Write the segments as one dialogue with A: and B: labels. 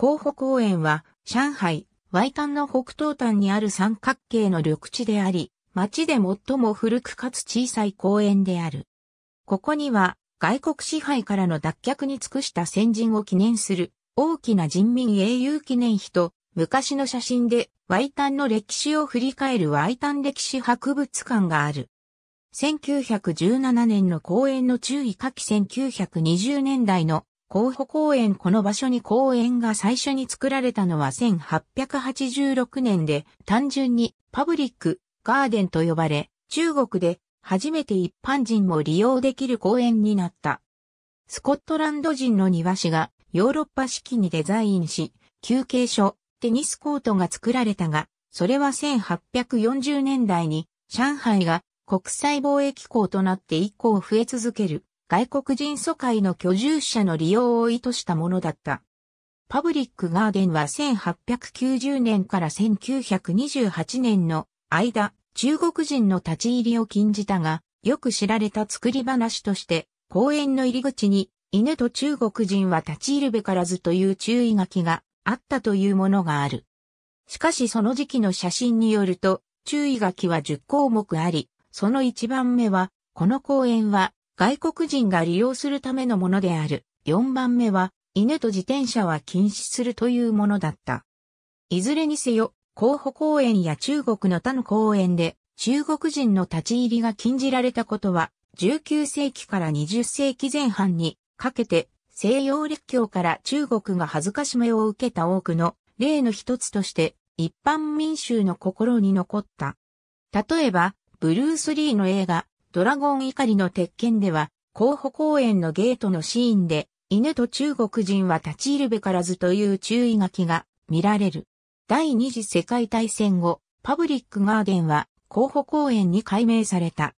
A: 候補公園は、上海、タンの北東端にある三角形の緑地であり、町で最も古くかつ小さい公園である。ここには、外国支配からの脱却に尽くした先人を記念する、大きな人民英雄記念碑と、昔の写真で、タンの歴史を振り返るタン歴史博物館がある。1917年の公園の注意下記1920年代の候補公園この場所に公園が最初に作られたのは1886年で単純にパブリックガーデンと呼ばれ中国で初めて一般人も利用できる公園になった。スコットランド人の庭師がヨーロッパ式にデザインし休憩所、テニスコートが作られたが、それは1840年代に上海が国際貿易港となって以降増え続ける外国人疎開の居住者の利用を意図したものだった。パブリックガーデンは1890年から1928年の間、中国人の立ち入りを禁じたが、よく知られた作り話として、公園の入り口に、犬と中国人は立ち入るべからずという注意書きがあったというものがある。しかしその時期の写真によると、注意書きは10項目あり、その1番目は、この公園は外国人が利用するためのものである。4番目は、犬と自転車は禁止するというものだった。いずれにせよ、候補公園や中国の他の公園で、中国人の立ち入りが禁じられたことは、19世紀から20世紀前半にかけて、西洋列強から中国が恥ずかしめを受けた多くの例の一つとして、一般民衆の心に残った。例えば、ブルース・リーの映画、ドラゴン怒りの鉄拳では、候補公園のゲートのシーンで、犬と中国人は立ち入るべからずという注意書きが見られる。第二次世界大戦後、パブリックガーデンは候補公園に改名された。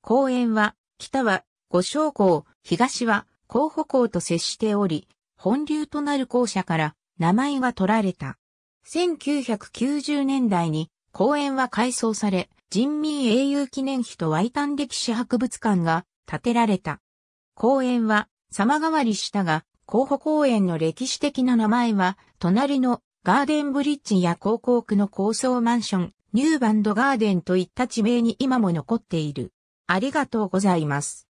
A: 公園は、北は五将校、東は候補校と接しており、本流となる校舎から名前が取られた。1990年代に公園は改装され、人民英雄記念碑とワイタン歴史博物館が建てられた。公園は様変わりしたが、候補公園の歴史的な名前は、隣のガーデンブリッジや高校区の高層マンション、ニューバンドガーデンといった地名に今も残っている。ありがとうございます。